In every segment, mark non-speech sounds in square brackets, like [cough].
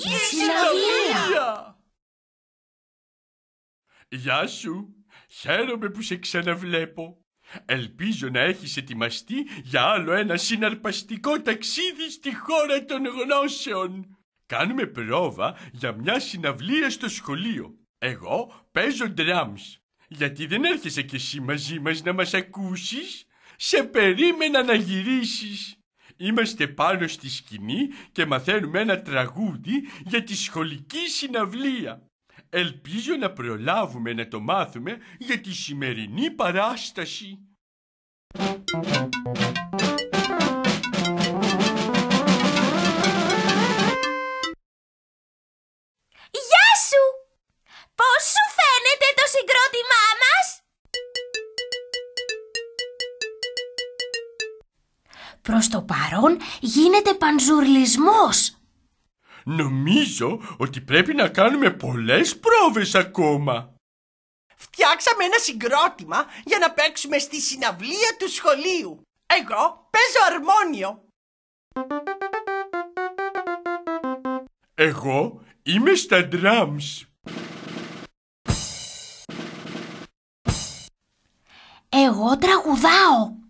συναυλία! Γεια σου. Χαίρομαι που σε ξαναβλέπω. Ελπίζω να έχεις ετοιμαστεί για άλλο ένα συναρπαστικό ταξίδι στη χώρα των γνώσεων. Κάνουμε πρόβα για μια συναυλία στο σχολείο. Εγώ παίζω drums. Γιατί δεν έρχεσαι κι εσύ μαζί μας να μας ακούσεις. Σε περίμενα να γυρίσεις. Είμαστε πάνω στη σκηνή και μαθαίνουμε ένα τραγούδι για τη σχολική συναυλία. Ελπίζω να προλάβουμε να το μάθουμε για τη σημερινή παράσταση. Προς το παρόν γίνεται πανζουρλισμός. Νομίζω ότι πρέπει να κάνουμε πολλές πρόβες ακόμα. Φτιάξαμε ένα συγκρότημα για να παίξουμε στη συναυλία του σχολείου. Εγώ παίζω αρμόνιο. Εγώ είμαι στα drums. Εγώ τραγουδάω.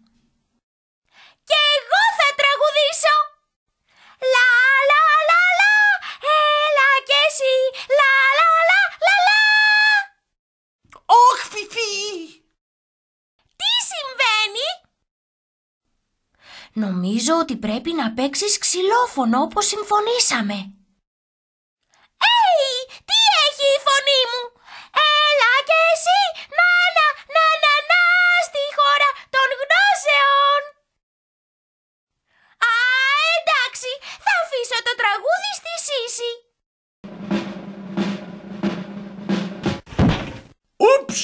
Νομίζω ότι πρέπει να παίξεις ξυλόφωνο όπως συμφωνήσαμε. Έι, τι έχει η φωνή μου! Έλα και εσύ, να, να, να, να, να, στη χώρα των γνώσεων! Α, εντάξει, θα αφήσω το τραγούδι στη Σύση. Ούψ,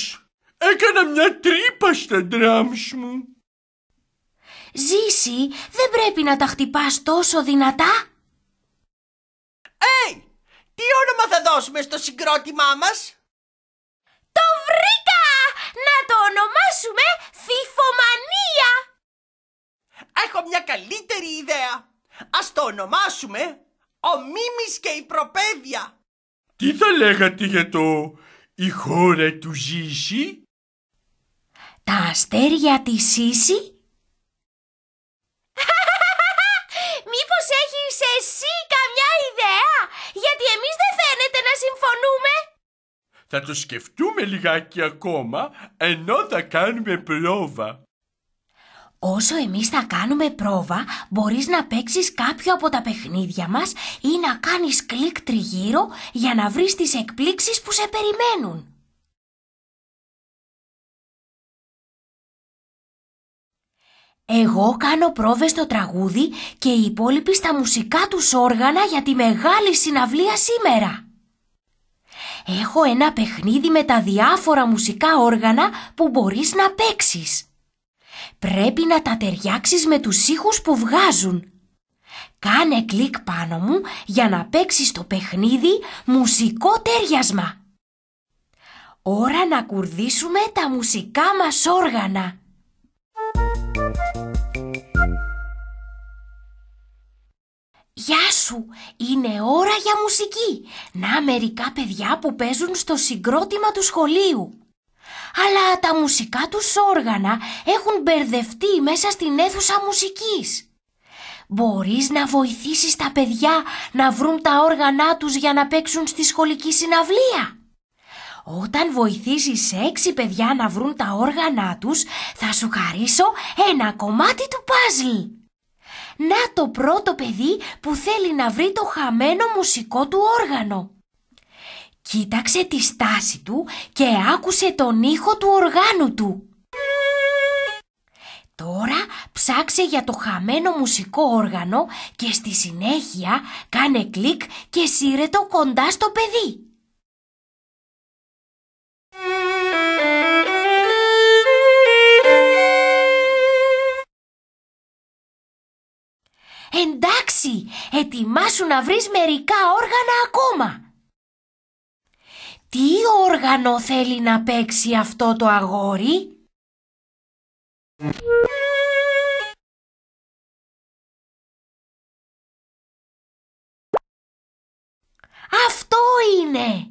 έκανα μια τρύπα στα ντραμς μου. Ζήση, πρέπει να τα χτυπάς τόσο δυνατά. Ει! τι όνομα θα δώσουμε στο συγκρότημά μας? Το βρήκα! Να το ονομάσουμε Φιφομανία! Έχω μια καλύτερη ιδέα. Ας το ονομάσουμε ο Μίμης και η Προπαίδεια. Τι θα λέγατε για το «Η χώρα του Ζήση» Τα αστέρια της Ζήση Θα το σκεφτούμε λιγάκι ακόμα, ενώ θα κάνουμε πρόβα. Όσο εμείς θα κάνουμε πρόβα, μπορείς να παίξεις κάποιο από τα παιχνίδια μας ή να κάνεις κλικ τριγύρω για να βρεις τις εκπλήξεις που σε περιμένουν. Εγώ κάνω πρόβες στο τραγούδι και οι υπόλοιποι στα μουσικά τους όργανα για τη μεγάλη συναυλία σήμερα έχω ένα παιχνίδι με τα διάφορα μουσικά όργανα που μπορείς να παίξεις. Πρέπει να τα ταιριάξεις με τους ήχους που βγάζουν. Κάνε κλικ πάνω μου για να παίξεις το παιχνίδι μουσικό τέριασμα. Ώρα να κουρδίσουμε τα μουσικά μας όργανα. «Γεια σου! Είναι ώρα για μουσική! Να μερικά παιδιά που παίζουν στο συγκρότημα του σχολείου!» Αλλά τα μουσικά τους όργανα έχουν μπερδευτεί μέσα στην αίθουσα μουσικής. Μπορείς να βοηθήσεις τα παιδιά να βρουν τα όργανα τους για να παίξουν στη σχολική συναυλία. Όταν βοηθήσεις έξι παιδιά να βρουν τα όργανα τους, θα σου χαρίσω ένα κομμάτι του παζλ. Να το πρώτο παιδί που θέλει να βρει το χαμένο μουσικό του όργανο. Κοίταξε τη στάση του και άκουσε τον ήχο του οργάνου του. Τώρα ψάξε για το χαμένο μουσικό όργανο και στη συνέχεια κάνε κλικ και σύρε το κοντά στο παιδί. Ετοιμάσου να βρεις μερικά όργανα ακόμα. Τι όργανο θέλει να παίξει αυτό το αγόρι? Αυτό είναι!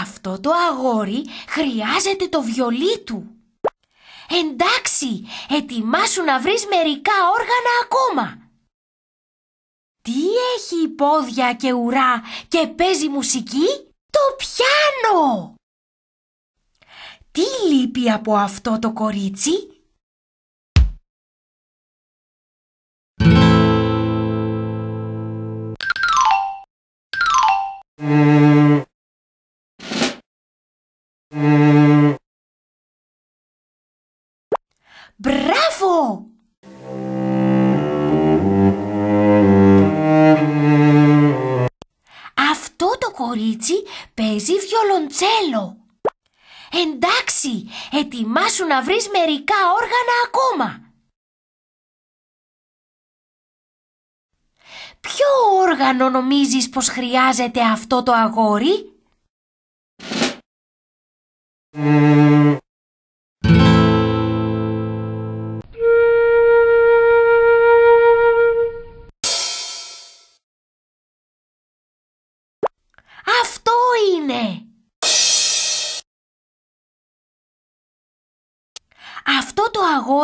Αυτό το αγόρι χρειάζεται το βιολί του. «Εντάξει, ετοιμάσου να βρεις μερικά όργανα ακόμα». Τι έχει πόδια και ουρά και παίζει μουσική? Το πιάνο! Τι λείπει από αυτό το κορίτσι? Εντάξει, ετοιμάσου να βρεις μερικά όργανα ακόμα. Ποιο όργανο νομίζεις πως χρειάζεται αυτό το αγόρι?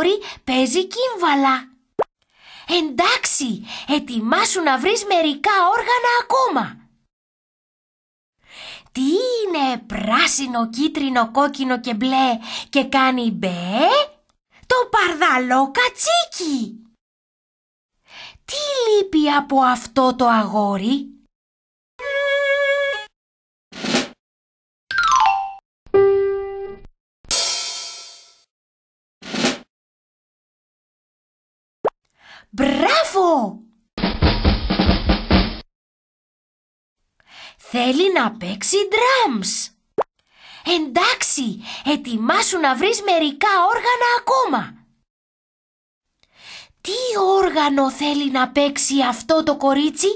αγόρι παίζει κύμβαλα. Εντάξει, ετοιμάσου να βρεις μερικά όργανα ακόμα. Τι είναι πράσινο, κίτρινο, κόκκινο και μπλε και κάνει μπε το παρδαλό κατσίκι. Τι λείπει από αυτό το αγόρι? Μπράβο! Θέλει να παίξει drums. Εντάξει, ετοιμάσου να βρεις μερικά όργανα ακόμα. Τι όργανο θέλει να παίξει αυτό το κορίτσι?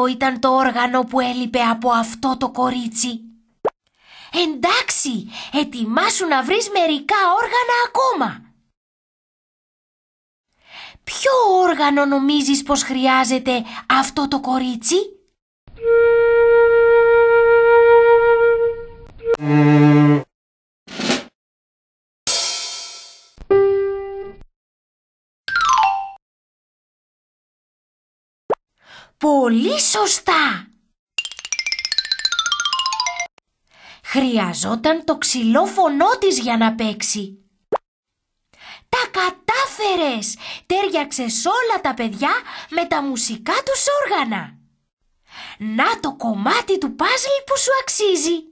Αυτό ήταν το όργανο που έλειπε από αυτό το κορίτσι. «Εντάξει, ετοιμάσου να βρεις μερικά όργανα ακόμα». Ποιο όργανο νομίζεις πως χρειάζεται αυτό το κορίτσι? Πολύ σωστά! Χρειαζόταν το ξυλό φωνό της για να παίξει. Τα κατάφερες! Τέριαξες όλα τα παιδιά με τα μουσικά τους όργανα. Να το κομμάτι του πάζλ που σου αξίζει!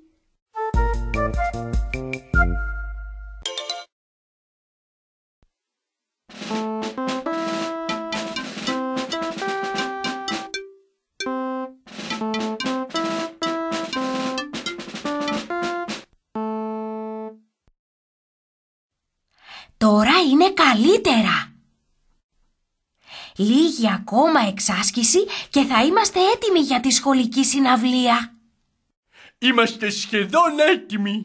λίγη ακόμα εξάσκηση και θα είμαστε έτοιμοι για τη σχολική συναυλία. Είμαστε σχεδόν έτοιμοι.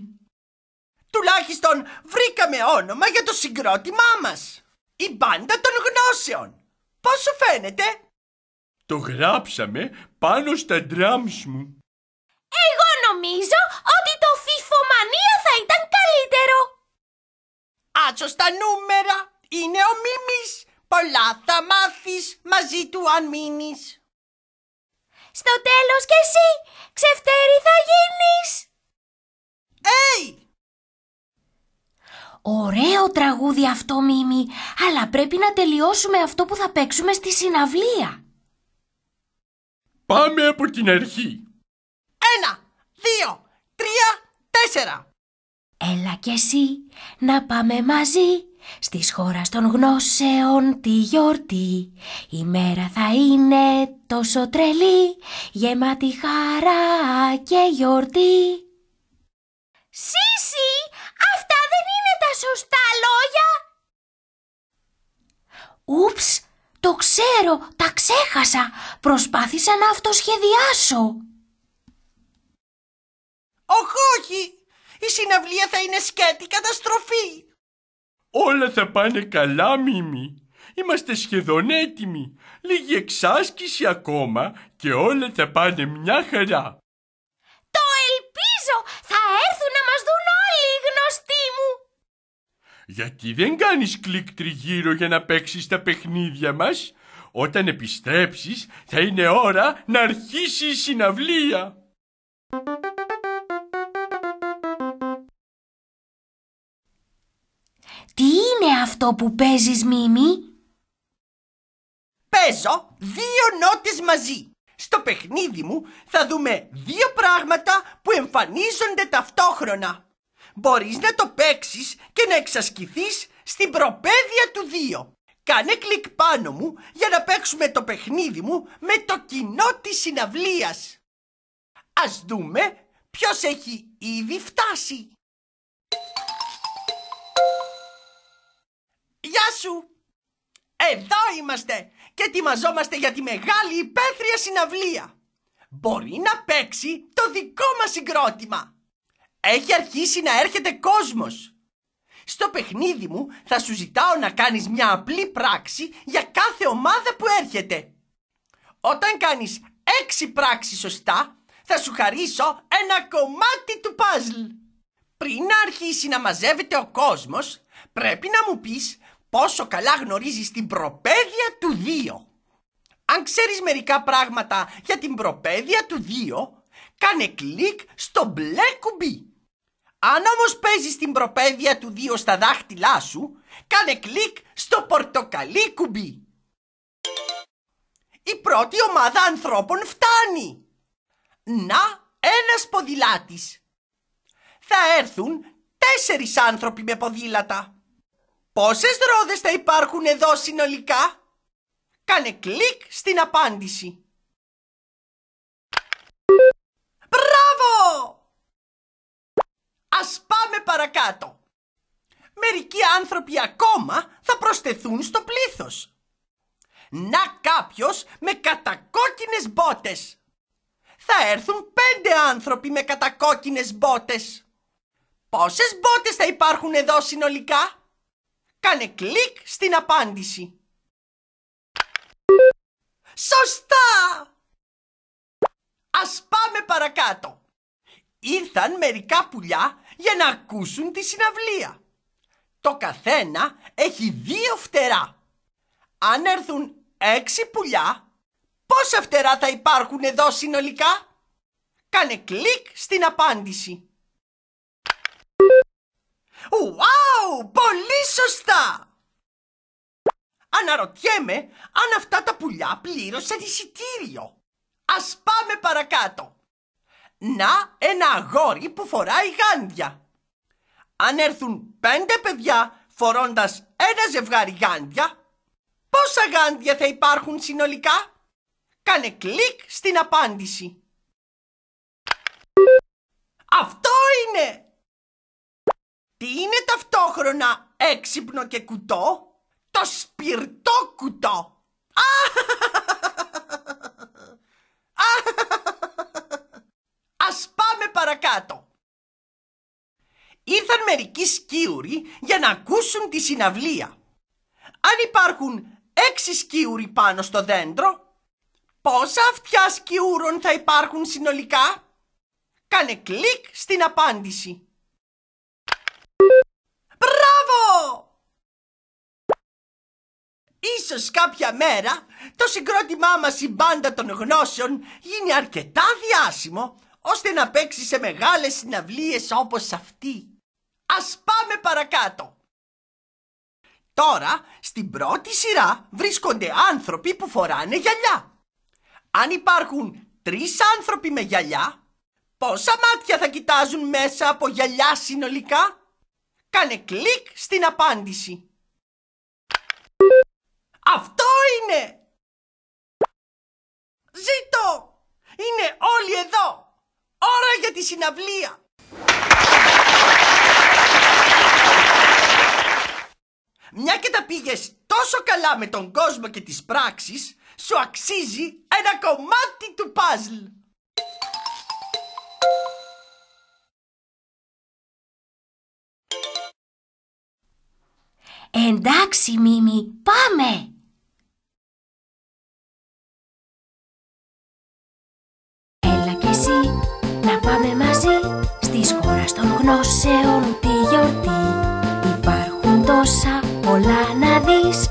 Τουλάχιστον βρήκαμε όνομα για το συγκρότημά μας. Η μπάντα των γνώσεων. Πώς σου φαίνεται? Το γράψαμε πάνω στα ντραμς μου. Εγώ νομίζω ότι το φιφομανία θα ήταν καλύτερο. Άτσος στα νούμερα. Είναι ο Μίμης Πολλά θα μάθεις μαζί του αν μείνεις. Στο τέλος κι εσύ ξεφτέρι θα γίνεις. Έι! Ωραίο τραγούδι αυτό, Μίμη, αλλά πρέπει να τελειώσουμε αυτό που θα παίξουμε στη συναυλία. Πάμε από την αρχή. Ένα, δύο, τρία, τέσσερα. Έλα κι εσύ να πάμε μαζί. Στη χώρας των γνώσεων τη γιορτή Η μέρα θα είναι τόσο τρελή Γεμάτη χαρά και γιορτή Σίσι αυτά δεν είναι τα σωστά λόγια Ούψ, το ξέρω, τα ξέχασα Προσπάθησα να αυτοσχεδιάσω Οχ, όχι, η συναυλία θα είναι σκέτη καταστροφή Όλα θα πάνε καλά, Μίμη. Είμαστε σχεδόν έτοιμοι. Λίγη εξάσκηση ακόμα και όλα θα πάνε μια χαρά. Το ελπίζω! Θα έρθουν να μας δουν όλοι οι γνωστοί μου! Γιατί δεν κάνεις κλικ τριγύρω για να παίξεις τα παιχνίδια μας. Όταν επιστρέψεις θα είναι ώρα να αρχίσει η συναυλία. Τι είναι αυτό που παίζεις, Μίμη? Παίζω δύο νότες μαζί. Στο παιχνίδι μου θα δούμε δύο πράγματα που εμφανίζονται ταυτόχρονα. Μπορείς να το παίξεις και να εξασκηθείς στην προπαίδεια του δύο. Κάνε κλικ πάνω μου για να παίξουμε το παιχνίδι μου με το κοινό της συναυλίας. Ας δούμε ποιος έχει ήδη φτάσει. Ε, εδώ είμαστε και ετοιμαζόμαστε για τη μεγάλη υπαίθρια συναυλία. Μπορεί να παίξει το δικό μας συγκρότημα. Έχει αρχίσει να έρχεται κόσμος. Στο παιχνίδι μου θα σου ζητάω να κάνεις μια απλή πράξη για κάθε ομάδα που έρχεται. Όταν κάνεις έξι πράξεις σωστά, θα σου χαρίσω ένα κομμάτι του παζλ. Πριν να αρχίσει να μαζεύεται ο κόσμος, πρέπει να μου πεις πόσο καλά γνωρίζεις την προπαίδεια του 2. Αν ξέρεις μερικά πράγματα για την προπαίδεια του 2, κάνε κλικ στο μπλε κουμπί. Αν όμως παίζεις την προπαίδεια του 2 στα δάχτυλά σου, κάνε κλικ στο πορτοκαλί κουμπί. Η πρώτη ομάδα ανθρώπων φτάνει. Να, ένας ποδηλάτης. Θα έρθουν τέσσερις άνθρωποι με ποδήλατα. Πόσες ρόδες θα υπάρχουν εδώ συνολικά? Κάνε κλικ στην απάντηση. Μπράβο! Ας πάμε παρακάτω. Μερικοί άνθρωποι ακόμα θα προσθεθούν στο πλήθος. Να κάποιος με κατακόκκινες μπότες. Θα έρθουν πέντε άνθρωποι με κατακόκκινες μπότες. Πόσες μπότες θα υπάρχουν εδώ συνολικά? Κάνε κλικ στην απάντηση. Σωστά! Ας πάμε παρακάτω. Ήρθαν μερικά πουλιά για να ακούσουν τη συναυλία. Το καθένα έχει δύο φτερά. Αν έρθουν έξι πουλιά, πόσα φτερά θα υπάρχουν εδώ συνολικά? Κάνε κλικ στην απάντηση. Ουάου! Πολύ σωστά! Αναρωτιέμαι αν αυτά τα πουλιά πλήρωσαν εισιτήριο. Ας πάμε παρακάτω. Να ένα αγόρι που φοράει γάντια. Αν έρθουν πέντε παιδιά φορώντας ένα ζευγάρι γάντια, πόσα γάντια θα υπάρχουν συνολικά? Κάνε κλικ στην απάντηση. Αυτό είναι! τι είναι ταυτόχρονα έξυπνο και κουτό. Το σπιρτό κουτό. Ας πάμε παρακάτω. Ήρθαν μερικοί σκιούροι για να ακούσουν τη συναυλία. Αν υπάρχουν έξι σκιούροι πάνω στο δέντρο, πόσα αυτιά σκιούρων θα υπάρχουν συνολικά? Κάνε κλικ στην απάντηση. Ίσως κάποια μέρα το συγκρότημά μας η μπάντα των γνώσεων γίνει αρκετά διάσημο ώστε να παίξει σε μεγάλες συναυλίες όπως αυτή. Ας πάμε παρακάτω. Τώρα, στην πρώτη σειρά βρίσκονται άνθρωποι που φοράνε γυαλιά. Αν υπάρχουν τρεις άνθρωποι με γυαλιά, πόσα μάτια θα κοιτάζουν μέσα από γυαλιά συνολικά? Κάνε κλικ στην απάντηση. Αυτό είναι! Ζήτω! Είναι όλοι εδώ! Ώρα για τη συναυλία! Μια και τα πήγες τόσο καλά με τον κόσμο και τις πράξεις, σου αξίζει ένα κομμάτι του παζλ. Εντάξει, Μίμη, πάμε! Να πάμε μαζί στις χώρα των γνώσεων τη γιορτή Υπάρχουν τόσα πολλά να δεις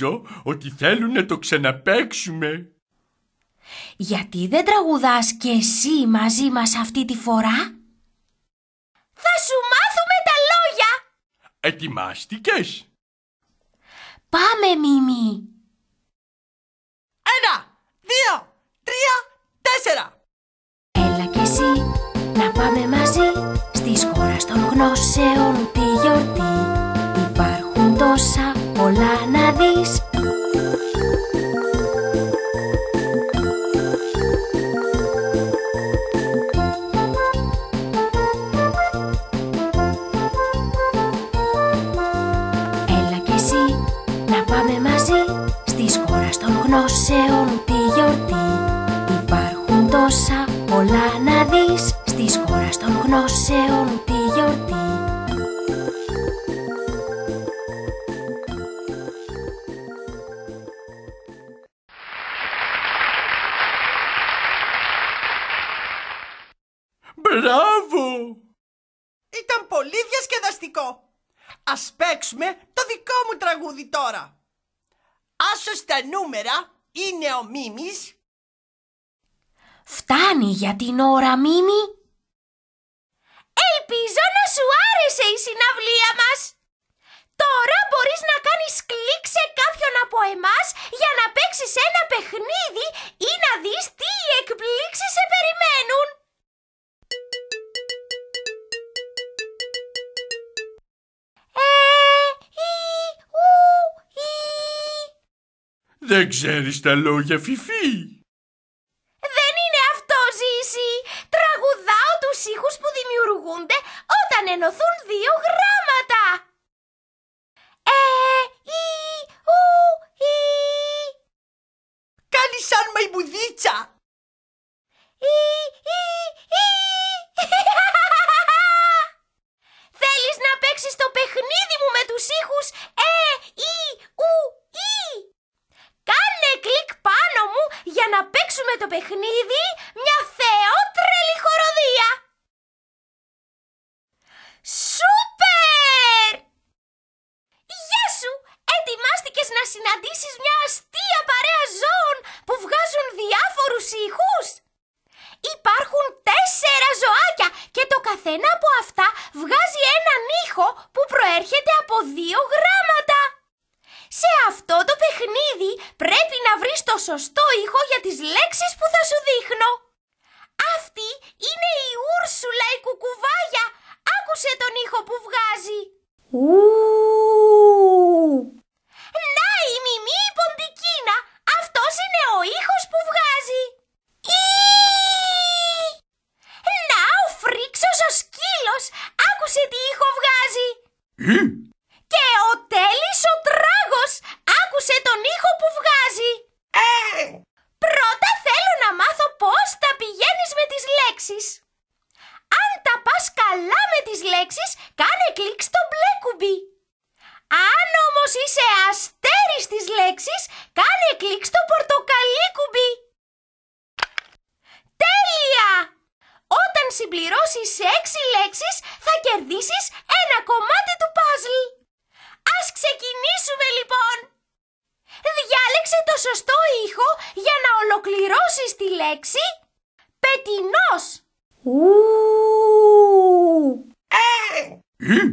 Νομίζω ότι θέλουν να το ξαναπαίξουμε. Γιατί δεν τραγουδάς και εσύ μαζί μας αυτή τη φορά? Θα σου μάθουμε τα λόγια! Ετοιμάστηκες! Πάμε, Μίμη! Ένα, δύο, τρία, τέσσερα! Έλα κι εσύ να πάμε μαζί στις χώρες των γνώσεων τη γιορτή υπάρχουν τόσα πολλά να δεις Έλα κι εσύ να πάμε μαζί Στις χώρας των γνώσεων τη γιορτή Υπάρχουν τόσα πολλά να δεις Στις χώρας των γνώσεων τη γιορτή Α Ας παίξουμε το δικό μου τραγούδι τώρα. Άσο στα νούμερα είναι ο Μίμης. Φτάνει για την ώρα, Μίμη. Ελπίζω να σου άρεσε η συναυλία μας. Τώρα μπορείς να κάνεις κλικ σε κάποιον από εμάς για να παίξεις ένα παιχνίδι ή να δεις τι εκπλήξεις σε περιμένουν. Δεν ξέρεις τα λόγια Φιφί. Δεν είναι αυτό Ζήση. Τραγουδάω τους ήχους που δημιουργούνται όταν ενωθούν δύο γράμματα. συναντήσεις μια αστεία παρέα ζώων που βγάζουν διάφορους ήχους. Υπάρχουν τέσσερα ζωάκια και το καθένα από αυτά βγάζει έναν ήχο που προέρχεται από δύο γράμματα. Σε αυτό το παιχνίδι πρέπει να βρεις το σωστό ήχο για τις λέξεις που θα σου δείχνω. Αυτή είναι η Ούρσουλα η κουκουβάγια. Άκουσε τον ήχο που βγάζει. Ου! Αυτός είναι ο ήχος που βγάζει. Να ο φρίξος ο σκύλος άκουσε τι ήχο βγάζει. Και ο τέλης ο τράγος άκουσε τον ήχο που βγάζει. Ε! Πρώτα θέλω να μάθω πώς τα πηγαίνεις με τις λέξεις. Αν τα πας καλά με τις λέξεις, κάνε κλικ στο μπλε κουμπί. Αν όμως είσαι αστέρι στις λέξεις, κάνε κλικ στο πορτοκαλί κουμπί. Τέλεια! Όταν συμπληρώσεις έξι λέξεις, θα κερδίσεις ένα κομμάτι του παζλ. Ας ξεκινήσουμε λοιπόν! Διάλεξε το σωστό ήχο για να ολοκληρώσεις τη λέξη πετινός. Ου. Ε! Ε!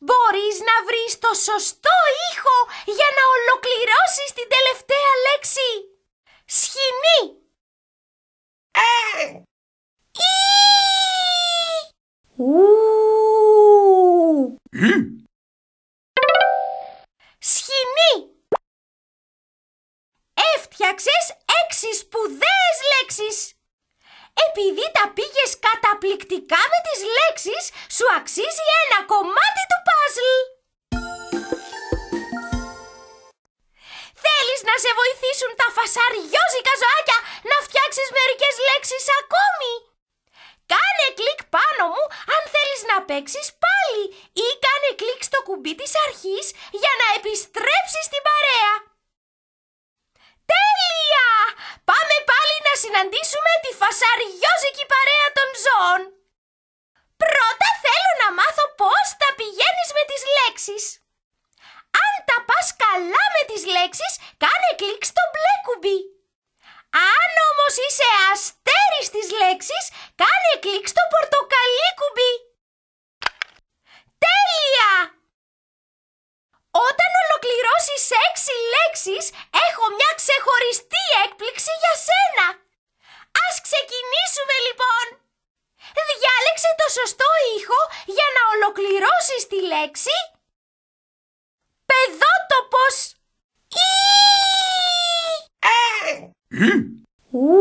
μπορείς να βρεις το σωστό ήχο για να ολοκληρώσεις την τελευταία λέξη. Σχοινή. Ε! Σχοινή. Έφτιαξες έξι σπουδαίες λέξεις. Επειδή τα πήγες καταπληκτικά με τις λέξεις, σου αξίζει ένα κομμάτι του Θέλεις να σε βοηθήσουν τα φασαριόζικα ζωάκια να φτιάξεις μερικές λέξεις ακόμη. Κάνε κλικ πάνω μου αν θέλεις να παίξεις πάλι ή κάνε κλικ στο κουμπί της αρχής για να επιστρέψεις στην παρέα. Τέλεια! Πάμε πάλι να συναντήσουμε τη φασαριόζικη παρέα των ζώων. Πρώτα θέλω να μάθω πώς τα πηγαίνεις με τις λέξεις. Αν τα πας καλά με τις λέξεις, κάνε κλικ στο μπλε κουμπί. Αν όμως είσαι αστέρι στις λέξεις, κάνε κλικ στο πορτοκαλί κουμπί. Τέλεια! Όταν ολοκληρώσεις έξι λέξεις, έχω μια ξεχωριστή έκπληξη για σένα. Ας ξεκινήσουμε λοιπόν! διάλεξε το σωστό ήχο για να ολοκληρώσεις τη λέξη παιδότοπος. Ή.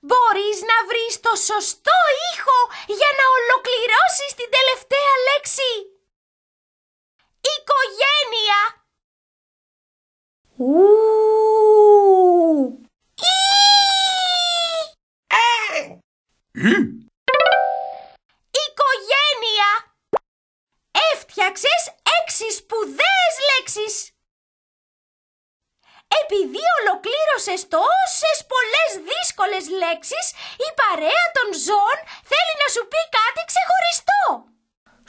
μπορείς να βρεις το σωστό ήχο για να ολοκληρώσεις την τελευταία λέξη. Οικογένεια. Ου. Ε. Οικογένεια. Έφτιαξες έξι σπουδαίες λέξεις επειδή ολοκλήρωσες τόσες πολλές δύσκολες λέξεις, η παρέα των ζώων θέλει να σου πει κάτι ξεχωριστό.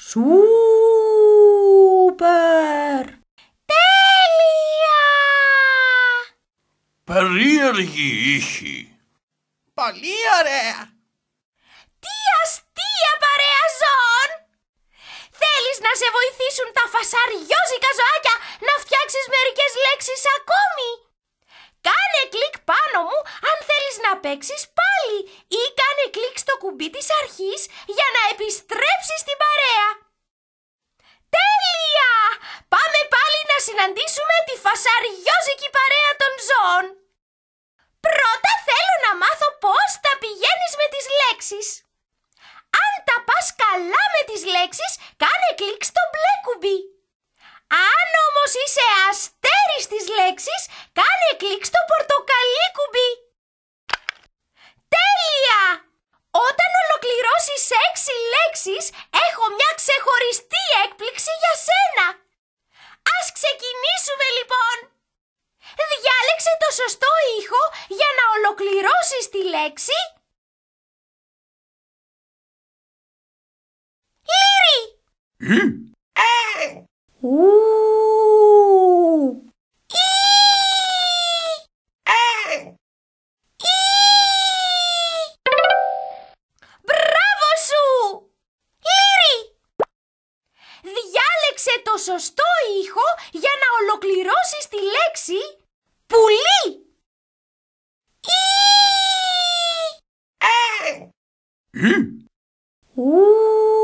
Σούπερ! Τέλεια! Περίεργη ήχη. Πολύ ωραία! Τι αστεία παρέα ζώων! Θέλεις να σε βοηθήσουν τα φασαριόζικα ζωάκια να φτιάξεις μερικές λέξεις ακόμη. Κάνε κλικ πάνω μου αν θέλεις να παίξεις πάλι ή κάνε κλικ στο κουμπί της αρχής για να επιστρέψεις την παρέα. Τέλεια! Πάμε πάλι να συναντήσουμε τη φασαριόζικη παρέα των ζώων. Πρώτα θέλω να μάθω πώς τα πηγαίνεις με τις λέξεις. Αν τα πας καλά με τις λέξεις, κάνε κλικ στο μπλε κουμπί. Αν όμως είσαι αστέρι της λέξεις, κάνε κλικ στο πορτοκαλί κουμπί. Τέλεια! Όταν ολοκληρώσεις έξι λέξεις, έχω μια ξεχωριστή έκπληξη για σένα. Ας ξεκινήσουμε λοιπόν! Διάλεξε το σωστό ήχο για να ολοκληρώσεις τη λέξη Λύρι! Ε! Ου! Μπράβο σου! Λύρι! Διάλεξε το σωστό ήχο για να ολοκληρώσεις τη λέξη πουλί. Ου!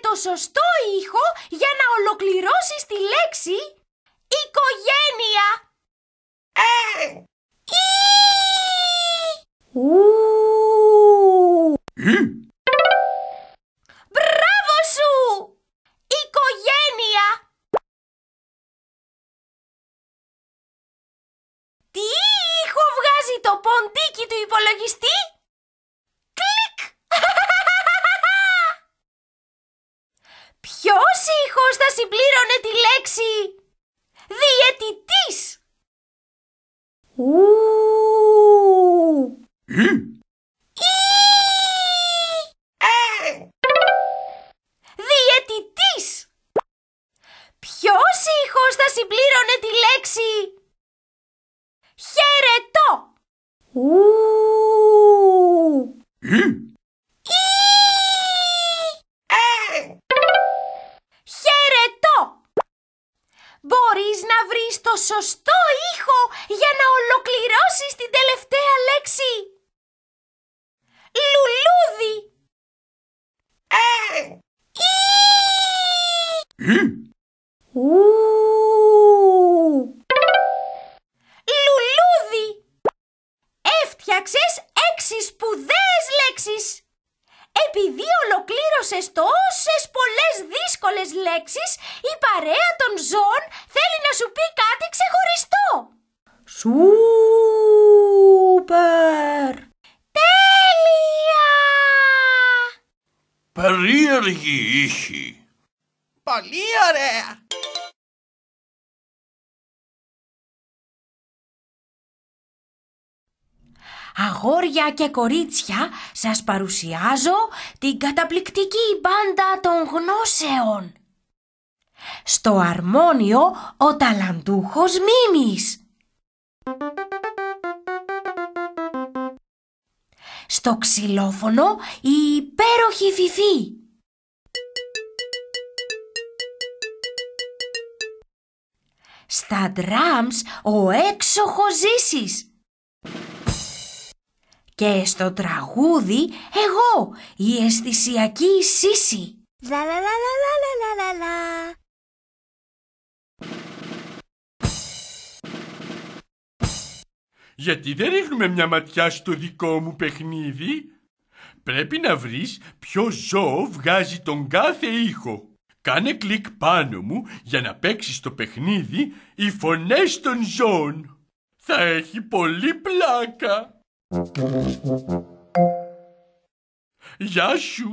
το σωστό ήχο για να ολοκληρώσεις τη λέξη οικογένεια. Ε. Μπράβο σου! Οικογένεια! Τι ήχο βγάζει το ποντίκι του υπολογιστή? Κλικ! [laughs] Ποιος ήχος θα συμπλήρωνε τη λέξη διαιτητής. Ου. και κορίτσια σας παρουσιάζω την καταπληκτική μπάντα των γνώσεων. Στο αρμόνιο ο ταλαντούχος Μίμης. Στο ξυλόφωνο η υπέροχη Φιφή. Στα ντραμς ο έξοχος Ζήσης και στο τραγούδι εγώ, η αισθησιακή Σύση. Γιατί δεν ρίχνουμε μια ματιά στο δικό μου παιχνίδι. Πρέπει να βρεις ποιο ζώο βγάζει τον κάθε ήχο. Κάνε κλικ πάνω μου για να παίξεις το παιχνίδι «Οι φωνές των ζώων». Θα έχει πολύ πλάκα. Γεια σου!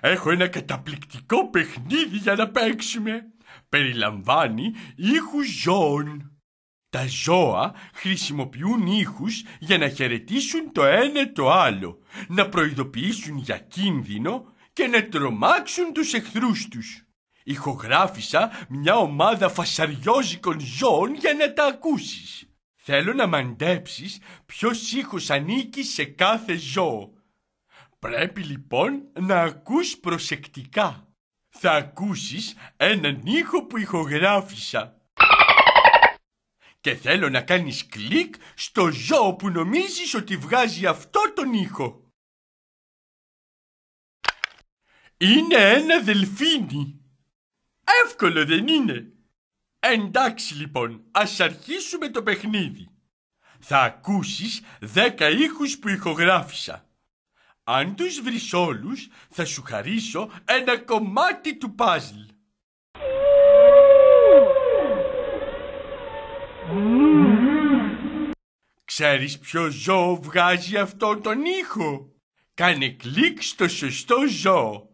Έχω ένα καταπληκτικό παιχνίδι για να παίξουμε. Περιλαμβάνει ήχους ζώων. Τα ζώα χρησιμοποιούν ήχους για να χαιρετήσουν το ένα το άλλο, να προειδοποιήσουν για κίνδυνο και να τρομάξουν τους εχθρούς τους. Ηχογράφησα μια ομάδα φασαριόζικων ζώων για να τα ακούσεις. Θέλω να μαντέψεις ποιος ήχος ανήκει σε κάθε ζώο. Πρέπει λοιπόν να ακούς προσεκτικά. Θα ακούσεις έναν ήχο που ηχογράφησα. Και θέλω να κάνεις κλικ στο ζώο που νομίζεις ότι βγάζει αυτό τον ήχο. Είναι ένα δελφίνι. Εύκολο δεν είναι. Εντάξει λοιπόν, ας αρχίσουμε το παιχνίδι. Θα ακούσεις δέκα ήχους που ηχογράφησα. Αν τους βρεις όλους, θα σου χαρίσω ένα κομμάτι του παζλ. Ξέρεις ποιο ζώο βγάζει αυτόν τον ήχο. Κάνε κλικ στο σωστό ζώο.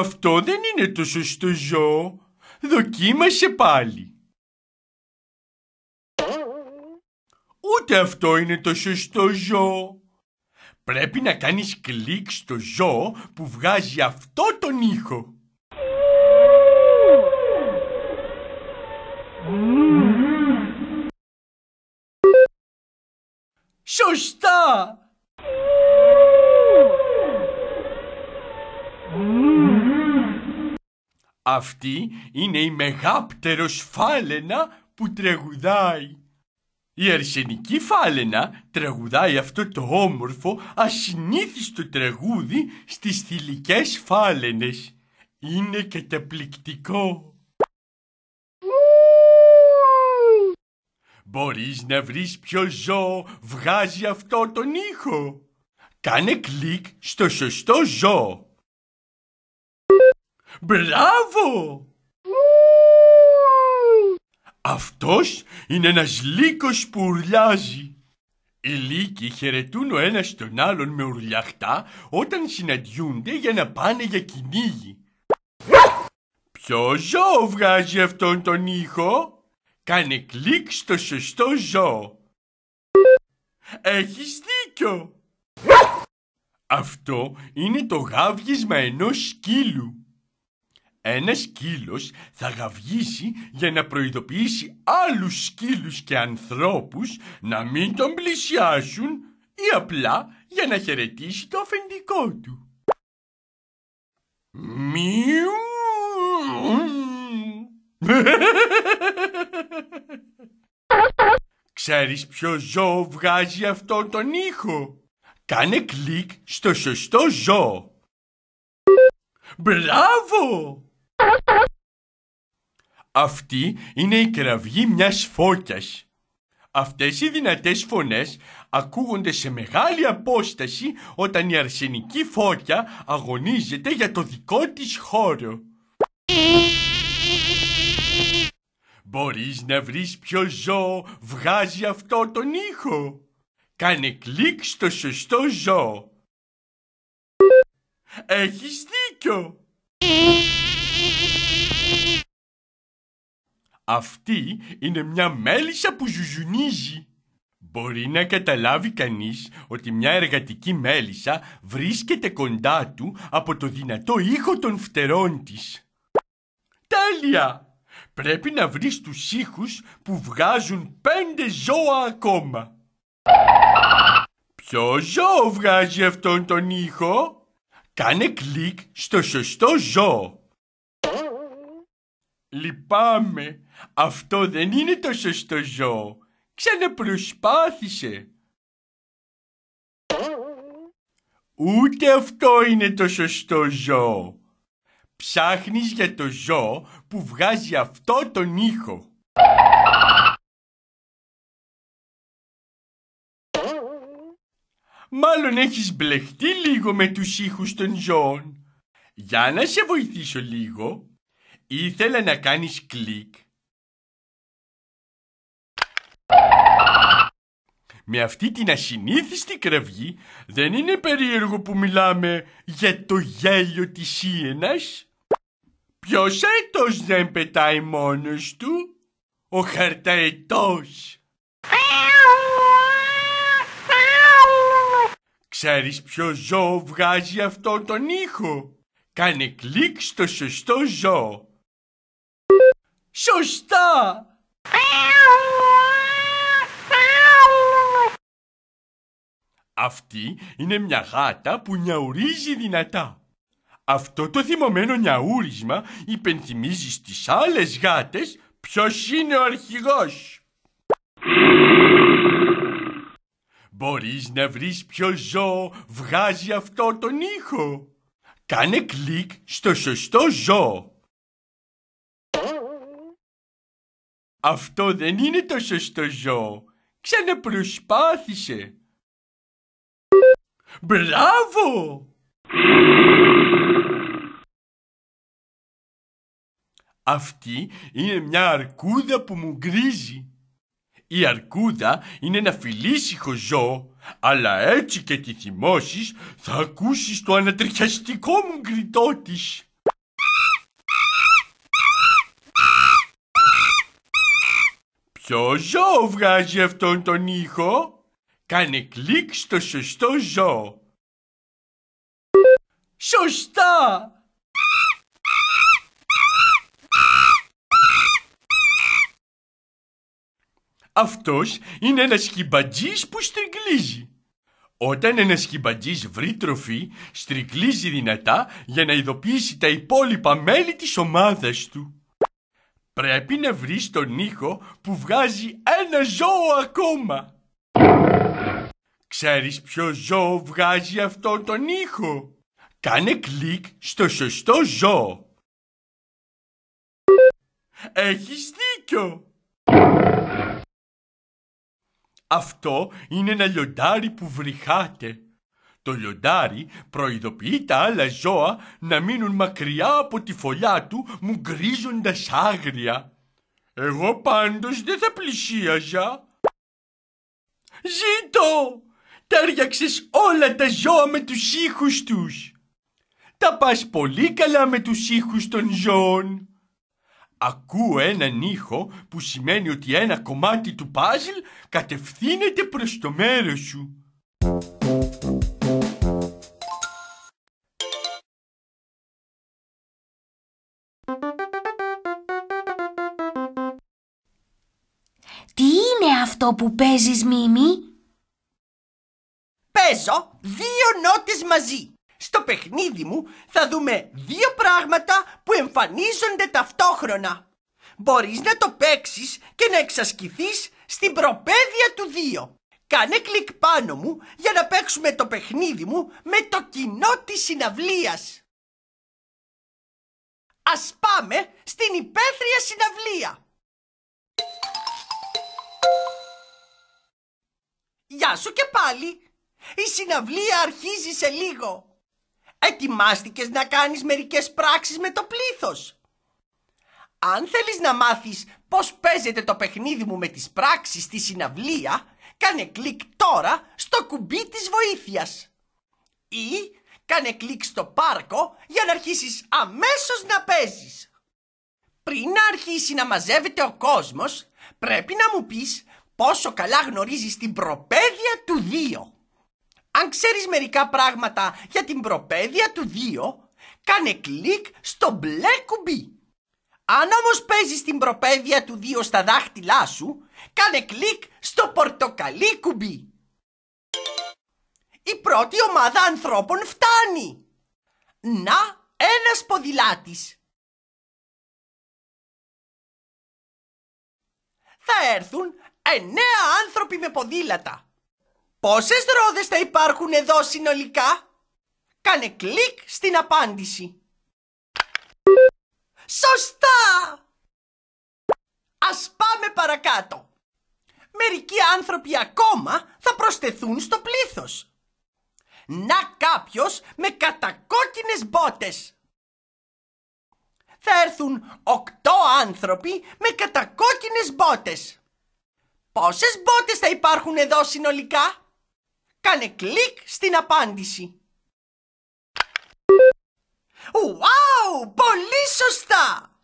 Αυτό δεν είναι το σωστό ζώο. Δοκίμασε πάλι. Ούτε αυτό είναι το σωστό ζώο. Πρέπει να κάνεις κλικ στο ζώο που βγάζει αυτό τον ήχο. Σωστά! Αυτή είναι η μεγάπτερος φάλαινα που τρεγουδάει. Η αρσενική φάλαινα τρεγουδάει αυτό το όμορφο ασυνήθιστο τρεγούδι στις θηλυκές φάλαινες. Είναι καταπληκτικό. Μπορείς να βρεις ποιο ζώο βγάζει αυτό τον ήχο. Κάνε κλικ στο σωστό ζώο. Μπράβο! Αυτός είναι ένας λύκος που ουρλιάζει. Οι λύκοι χαιρετούν ο ένας τον άλλον με ουρλιαχτά όταν συναντιούνται για να πάνε για κυνήγι. Ποιο ζώο βγάζει αυτόν τον ήχο? Κάνε κλικ στο σωστό ζώο. Έχεις δίκιο! Αυτό είναι το γάβγισμα ενός σκύλου. Ένας σκύλος θα γαυγίσει για να προειδοποιήσει άλλους σκύλους και ανθρώπους να μην τον πλησιάσουν ή απλά για να χαιρετήσει το αφεντικό του. Ξέρεις ποιο ζώο βγάζει αυτόν τον ήχο. Κάνε κλικ στο σωστό ζώο. Μπράβο! Αυτή είναι η κραυγή μιας φώκιας. Αυτές οι δυνατές φωνές ακούγονται σε μεγάλη απόσταση όταν η αρσενική φώκια αγωνίζεται για το δικό της χώρο. Μπορείς να βρεις ποιο ζώο βγάζει αυτό τον ήχο. Κάνε κλικ στο σωστό ζώο. Έχεις δίκιο. Αυτή είναι μια μέλισσα που ζουζουνίζει. Μπορεί να καταλάβει κανείς ότι μια εργατική μέλισσα βρίσκεται κοντά του από το δυνατό ήχο των φτερών της. Τέλεια! Πρέπει να βρεις τους ήχους που βγάζουν πέντε ζώα ακόμα. Ποιο ζώο βγάζει αυτόν τον ήχο? Κάνε κλικ στο σωστό ζώο. Λυπάμαι, αυτό δεν είναι το σωστό ζώο. Ξαναπροσπάθησε. Ούτε αυτό είναι το σωστό ζώο. Ψάχνεις για το ζώο που βγάζει αυτό τον ήχο. Μάλλον έχεις μπλεχτεί λίγο με τους ήχους των ζώων. Για να σε βοηθήσω λίγο, Ήθελα να κάνεις κλικ. Με αυτή την ασυνήθιστη κραυγή δεν είναι περίεργο που μιλάμε για το γέλιο της Ιένας. Ποιος έτος δεν πετάει μόνος του? Ο χαρταετός. Ξέρεις ποιο ζώο βγάζει αυτό τον ήχο. Κάνε κλικ στο σωστό ζώο. Σωστά! Αυτή είναι μια γάτα που νιαουρίζει δυνατά. Αυτό το θυμωμένο νιαούρισμα υπενθυμίζει στις άλλες γάτες ποιος είναι ο αρχηγός. Μπορείς να βρεις ποιο ζώο βγάζει αυτό τον ήχο. Κάνε κλικ στο σωστό ζώο. Αυτό δεν είναι το σωστό ζώο. Ξαναπροσπάθησε. Μπράβο! Αυτή είναι μια αρκούδα που μου γκρίζει. Η αρκούδα είναι ένα φιλήσυχο ζώο, αλλά έτσι και τη θυμώσεις θα ακούσεις το ανατριχιαστικό μου γκριτό της. Ποιο ζώο βγάζει αυτόν τον ήχο? Κάνε κλικ στο σωστό ζώο. Σωστά! Αυτός είναι ένας χιμπατζής που στριγκλίζει. Όταν ένας χιμπατζής βρει τροφή, στριγκλίζει δυνατά για να ειδοποιήσει τα υπόλοιπα μέλη της ομάδας του. Πρέπει να βρεις τον ήχο που βγάζει ένα ζώο ακόμα. Ξέρεις ποιο ζώο βγάζει αυτόν τον ήχο. Κάνε κλικ στο σωστό ζώο. Έχεις δίκιο. Αυτό είναι ένα λιοντάρι που βρυχάται. Το λιοντάρι προειδοποιεί τα άλλα ζώα να μείνουν μακριά από τη φωλιά του μου γκρίζοντας άγρια. Εγώ πάντως δεν θα πλησίαζα. Ζήτω! Τέριαξες όλα τα ζώα με τους ήχους τους. Τα πας πολύ καλά με τους ήχους των ζώων. Ακούω έναν ήχο που σημαίνει ότι ένα κομμάτι του πάζλ κατευθύνεται προς το μέρος σου. αυτό που παίζεις, Μίμη? Παίζω δύο νότες μαζί. Στο παιχνίδι μου θα δούμε δύο πράγματα που εμφανίζονται ταυτόχρονα. Μπορείς να το παίξεις και να εξασκηθείς στην προπαίδεια του δύο. Κάνε κλικ πάνω μου για να παίξουμε το παιχνίδι μου με το κοινό της συναυλίας. Ας πάμε στην υπαίθρια συναυλία. Γεια σου και πάλι. Η συναυλία αρχίζει σε λίγο. Ετοιμάστηκες να κάνεις μερικές πράξεις με το πλήθος. Αν θέλεις να μάθεις πώς παίζεται το παιχνίδι μου με τις πράξεις στη συναυλία, κάνε κλικ τώρα στο κουμπί της βοήθειας. Ή κάνε κλικ στο πάρκο για να αρχίσεις αμέσως να παίζεις. Πριν να αρχίσει να μαζεύεται ο κόσμος, πρέπει να μου πεις πόσο καλά γνωρίζεις την προπαίδεια του Δίο; Αν ξέρεις μερικά πράγματα για την προπαίδεια του Δίο, κάνε κλικ στο μπλε κουμπί. Αν όμως παίζεις την προπαίδεια του Δίο στα δάχτυλά σου, κάνε κλικ στο πορτοκαλί κουμπί. Η πρώτη ομάδα ανθρώπων φτάνει. Να, ένας ποδηλάτης. Θα έρθουν εννέα άνθρωποι με ποδήλατα. Πόσες ρόδες θα υπάρχουν εδώ συνολικά? Κάνε κλικ στην απάντηση. Σωστά! Ας πάμε παρακάτω. Μερικοί άνθρωποι ακόμα θα προσθεθούν στο πλήθος. Να κάποιος με κατακόκκινες μπότες. Θα έρθουν οκτώ άνθρωποι με κατακόκκινες μπότες. Πόσες μπότες θα υπάρχουν εδώ συνολικά? Κάνε κλικ στην απάντηση. Ουάου! Πολύ σωστά!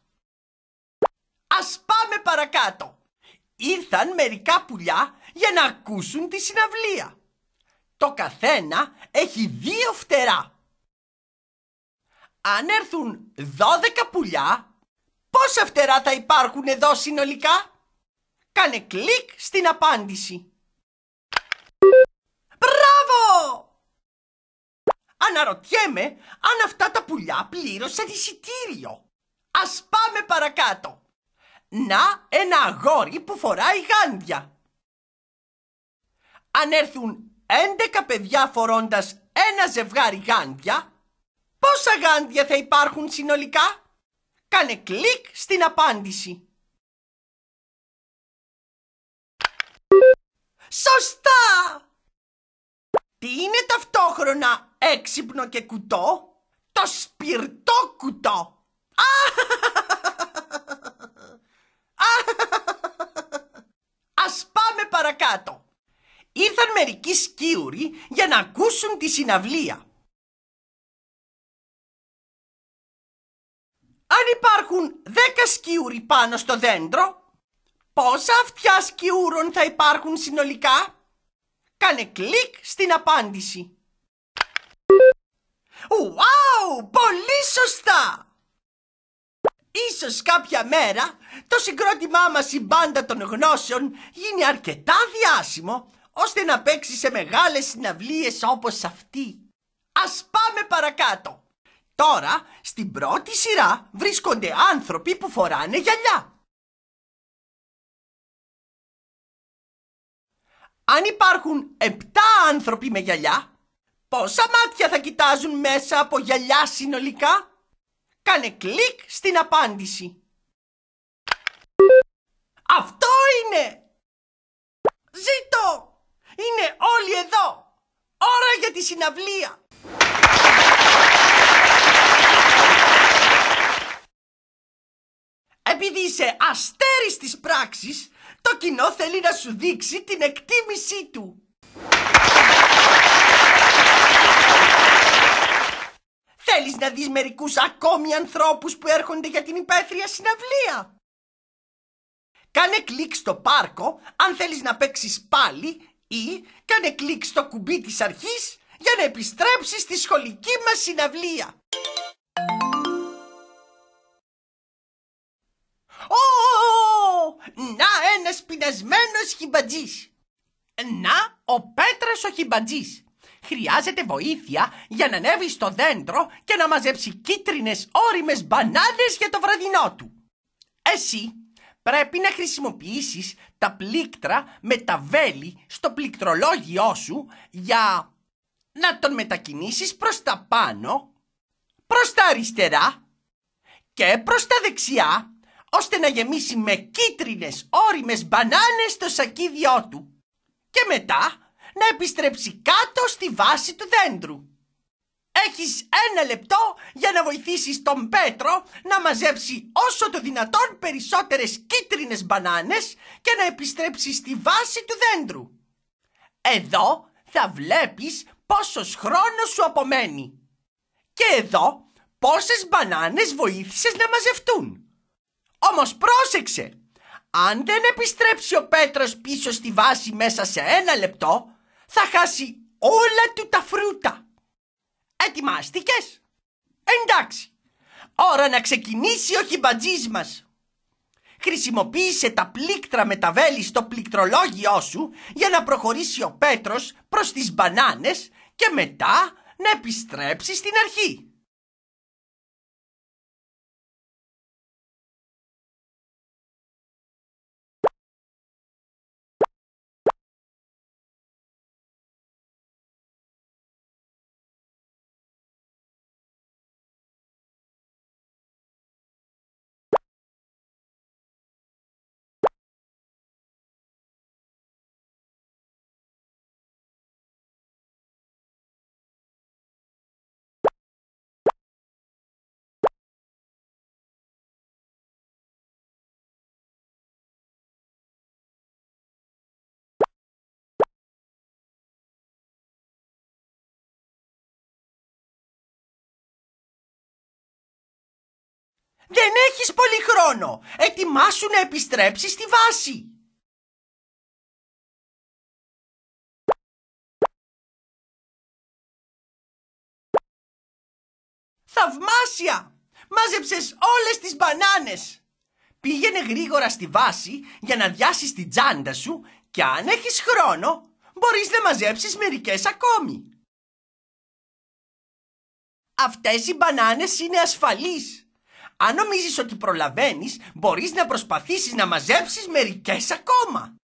Ας πάμε παρακάτω. Ήρθαν μερικά πουλιά για να ακούσουν τη συναυλία. Το καθένα έχει δύο φτερά. Αν έρθουν δώδεκα πουλιά, πόσα φτερά θα υπάρχουν εδώ συνολικά? Κάνε κλικ στην απάντηση. Μπράβο! Αναρωτιέμαι αν αυτά τα πουλιά πλήρωσαν εισιτήριο. Ας πάμε παρακάτω. Να ένα αγόρι που φοράει γάντια. Αν έρθουν 11 παιδιά φορώντας ένα ζευγάρι γάντια, πόσα γάντια θα υπάρχουν συνολικά? Κάνε κλικ στην απάντηση. Σωστά! Τι είναι ταυτόχρονα έξυπνο και κουτό? Το σπιρτό κουτό! Ας πάμε παρακάτω. Ήρθαν μερικοί σκίουροι για να ακούσουν τη συναυλία. Αν υπάρχουν δέκα σκιούροι πάνω στο δέντρο, Πόσα αυτιά σκιούρων θα υπάρχουν συνολικά? Κάνε κλικ στην απάντηση. Ουάου! Πολύ σωστά! Ίσως κάποια μέρα το συγκρότημά μας η μπάντα των γνώσεων γίνει αρκετά διάσημο ώστε να παίξει σε μεγάλες συναυλίες όπως αυτή. Ας πάμε παρακάτω. Τώρα στην πρώτη σειρά βρίσκονται άνθρωποι που φοράνε γυαλιά. αν υπάρχουν 7 άνθρωποι με γυαλιά, πόσα μάτια θα κοιτάζουν μέσα από γυαλιά συνολικά. Κάνε κλικ στην απάντηση. Αυτό είναι! Ζήτω! Είναι όλοι εδώ! Ώρα για τη συναυλία! Επειδή είσαι αστέρι της πράξης, το κοινό θέλει να σου δείξει την εκτίμησή του. Θέλεις να δεις μερικούς ακόμη ανθρώπους που έρχονται για την υπαίθρια συναυλία. Κάνε κλικ στο πάρκο αν θέλεις να παίξεις πάλι ή κάνε κλικ στο κουμπί της αρχής για να επιστρέψεις στη σχολική μας συναυλία. πεινασμένο χιμπατζής. Να, ο πέτρας ο χιμπατζής. Χρειάζεται βοήθεια για να ανέβει στο δέντρο και να μαζέψει κίτρινες όριμες μπανάνες για το βραδινό του. Εσύ πρέπει να χρησιμοποιήσεις τα πλήκτρα με τα βέλη στο πληκτρολόγιό σου για να τον μετακινήσεις προς τα πάνω, προς τα αριστερά και προς τα δεξιά ώστε να γεμίσει με κίτρινες όριμες μπανάνες το σακίδιό του και μετά να επιστρέψει κάτω στη βάση του δέντρου. Έχεις ένα λεπτό για να βοηθήσεις τον Πέτρο να μαζέψει όσο το δυνατόν περισσότερες κίτρινες μπανάνες και να επιστρέψει στη βάση του δέντρου. Εδώ θα βλέπεις πόσος χρόνος σου απομένει. Και εδώ πόσες μπανάνες βοήθησες να μαζευτούν. Όμως πρόσεξε, αν δεν επιστρέψει ο Πέτρος πίσω στη βάση μέσα σε ένα λεπτό, θα χάσει όλα του τα φρούτα. Ετοιμάστηκες? Εντάξει, ώρα να ξεκινήσει ο χιμπατζής μας. Χρησιμοποίησε τα πλήκτρα με τα βέλη στο πληκτρολόγιό σου για να προχωρήσει ο Πέτρος προς τις μπανάνες και μετά να επιστρέψει στην αρχή. Δεν έχεις πολύ χρόνο. Ετοιμάσου να επιστρέψεις στη βάση. Θαυμάσια! Μάζεψες όλες τις μπανάνες. Πήγαινε γρήγορα στη βάση για να διάσεις την τσάντα σου και αν έχεις χρόνο μπορείς να μαζέψεις μερικές ακόμη. Αυτές οι μπανάνες είναι ασφαλείς. Αν νομίζεις ότι προλαβαίνεις, μπορείς να προσπαθήσεις να μαζέψεις μερικές ακόμα.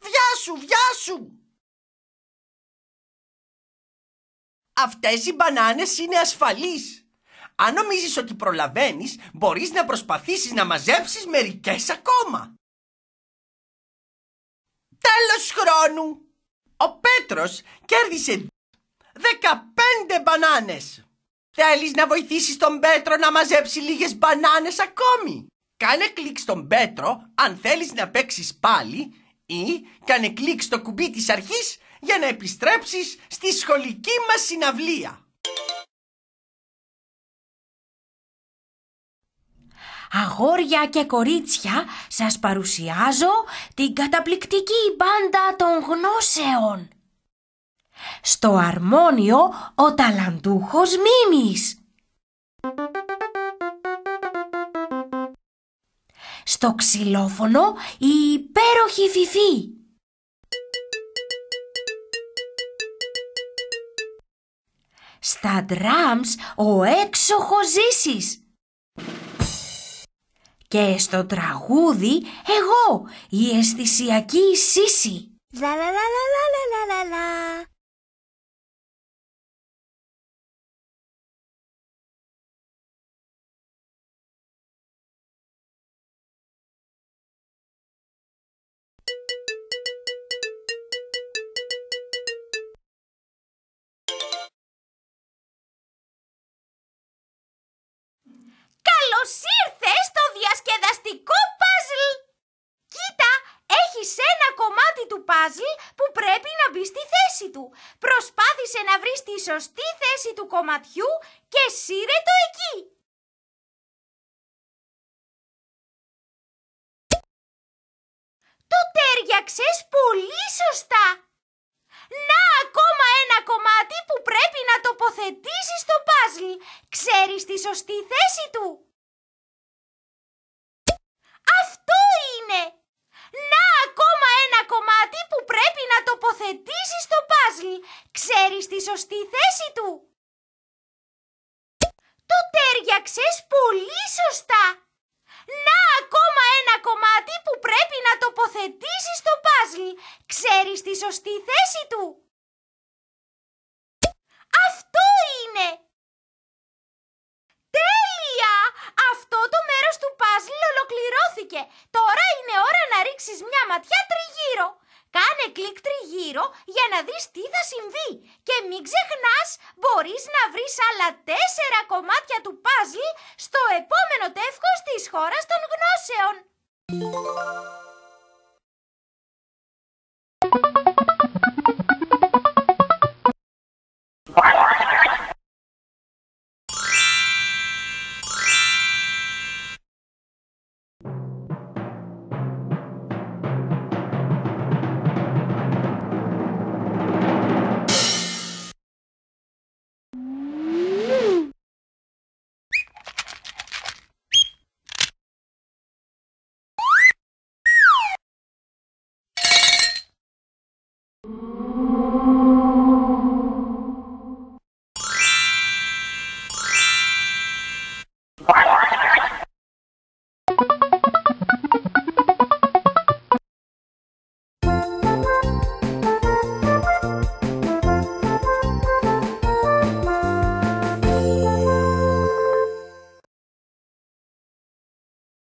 Βιάσου, βιάσου! Αυτές οι μπανάνες είναι ασφαλείς. Αν νομίζεις ότι προλαβαίνεις, μπορείς να προσπαθήσεις να μαζέψεις μερικές ακόμα τέλος χρόνου ο Πέτρος κέρδισε 15 μπανάνες. Θέλεις να βοηθήσεις τον Πέτρο να μαζέψει λίγες μπανάνες ακόμη. Κάνε κλικ στον Πέτρο αν θέλεις να παίξεις πάλι ή κάνε κλικ στο κουμπί της αρχής για να επιστρέψεις στη σχολική μας συναυλία. Αγόρια και κορίτσια, σας παρουσιάζω την καταπληκτική μπάντα των γνώσεων. Στο αρμόνιο ο ταλαντούχος Μίμης. Στο ξυλόφωνο η υπέροχη Φιφή. Στα ντραμς ο έξοχος Ζήσης και στο τραγούδι εγώ, η αισθησιακή Σύση. Λα, του παζλ που πρέπει να μπει στη θέση του. Προσπάθησε να βρεις τη σωστή θέση του κομματιού και σύρε το εκεί. Το τέριαξες πολύ σωστά. Να ακόμα ένα κομμάτι που πρέπει να τοποθετήσεις στο παζλ. Ξέρεις τη σωστή θέση του. Αυτό είναι! Να ακόμα ένα κομμάτι που πρέπει να τοποθετήσεις στο παζλ. Ξέρεις τη σωστή θέση του. Το τέριαξες πολύ σωστά. Να ακόμα ένα κομμάτι που πρέπει να τοποθετήσεις στο παζλ. Ξέρεις τη σωστή θέση του. Αυτό είναι! μέρος του παζλ ολοκληρώθηκε. Τώρα είναι ώρα να ρίξεις μια ματιά τριγύρω. Κάνε κλικ τριγύρω για να δεις τι θα συμβεί. Και μην ξεχνάς, μπορείς να βρεις άλλα τέσσερα κομμάτια του παζλ στο επόμενο τεύχος της χώρας των γνώσεων.